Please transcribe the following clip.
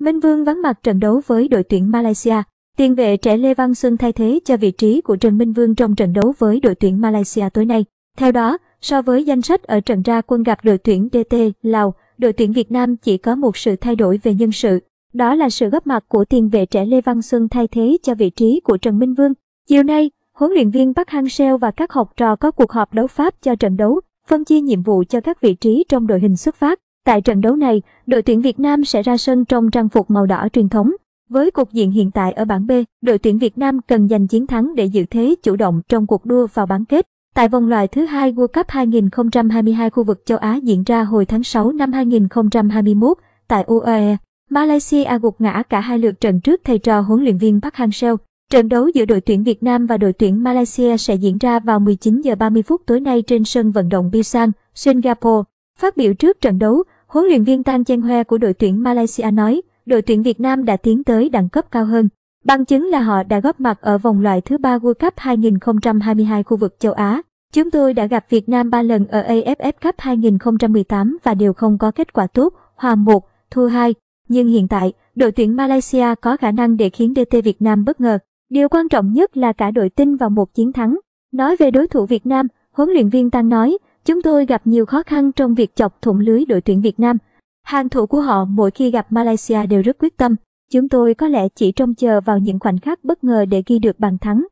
Minh Vương vắng mặt trận đấu với đội tuyển Malaysia. Tiền vệ trẻ Lê Văn Xuân thay thế cho vị trí của Trần Minh Vương trong trận đấu với đội tuyển Malaysia tối nay. Theo đó, so với danh sách ở trận ra quân gặp đội tuyển DT Lào, đội tuyển Việt Nam chỉ có một sự thay đổi về nhân sự. Đó là sự góp mặt của tiền vệ trẻ Lê Văn Xuân thay thế cho vị trí của Trần Minh Vương. Chiều nay, huấn luyện viên Park Hang-seo và các học trò có cuộc họp đấu pháp cho trận đấu, phân chia nhiệm vụ cho các vị trí trong đội hình xuất phát. Tại trận đấu này, đội tuyển Việt Nam sẽ ra sân trong trang phục màu đỏ truyền thống. Với cục diện hiện tại ở bảng B, đội tuyển Việt Nam cần giành chiến thắng để giữ thế chủ động trong cuộc đua vào bán kết. Tại vòng loại thứ hai World Cup 2022 khu vực châu Á diễn ra hồi tháng 6 năm 2021 tại UAE, Malaysia gục ngã cả hai lượt trận trước thầy trò huấn luyện viên Park Hang-seo. Trận đấu giữa đội tuyển Việt Nam và đội tuyển Malaysia sẽ diễn ra vào 19 giờ 30 phút tối nay trên sân vận động Bisan, Singapore. Phát biểu trước trận đấu, Huấn luyện viên Tan Chen Hoa của đội tuyển Malaysia nói, đội tuyển Việt Nam đã tiến tới đẳng cấp cao hơn. Bằng chứng là họ đã góp mặt ở vòng loại thứ ba World Cup 2022 khu vực châu Á. Chúng tôi đã gặp Việt Nam 3 lần ở AFF Cup 2018 và đều không có kết quả tốt, hòa 1, thua 2. Nhưng hiện tại, đội tuyển Malaysia có khả năng để khiến DT Việt Nam bất ngờ. Điều quan trọng nhất là cả đội tin vào một chiến thắng. Nói về đối thủ Việt Nam, huấn luyện viên Tăng nói, Chúng tôi gặp nhiều khó khăn trong việc chọc thủng lưới đội tuyển Việt Nam. Hàng thủ của họ mỗi khi gặp Malaysia đều rất quyết tâm. Chúng tôi có lẽ chỉ trông chờ vào những khoảnh khắc bất ngờ để ghi được bàn thắng.